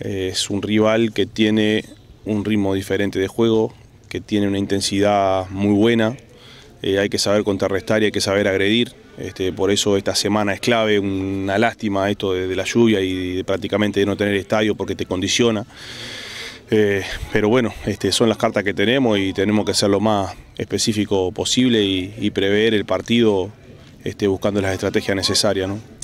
Es un rival que tiene un ritmo diferente de juego, que tiene una intensidad muy buena. Eh, hay que saber contrarrestar y hay que saber agredir. Este, por eso esta semana es clave, una lástima esto de, la lluvia y prácticamente de no tener estadio porque te condiciona. Eh, pero bueno, este, son las cartas que tenemos y tenemos que ser lo más específico posible y, prever el partido este, buscando las estrategias necesarias.